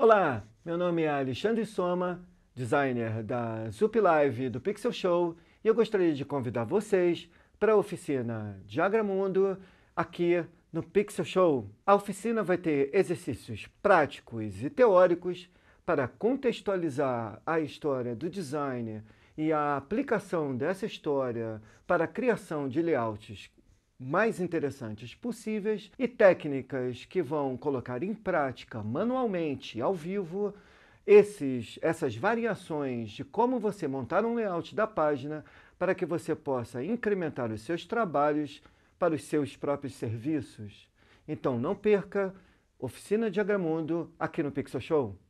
Olá, meu nome é Alexandre Soma, designer da Zup Live do Pixel Show, e eu gostaria de convidar vocês para a oficina Diagramundo aqui no Pixel Show. A oficina vai ter exercícios práticos e teóricos para contextualizar a história do design e a aplicação dessa história para a criação de layouts mais interessantes possíveis e técnicas que vão colocar em prática manualmente, ao vivo, esses, essas variações de como você montar um layout da página para que você possa incrementar os seus trabalhos para os seus próprios serviços. Então não perca Oficina Diagramundo aqui no Pixel Show.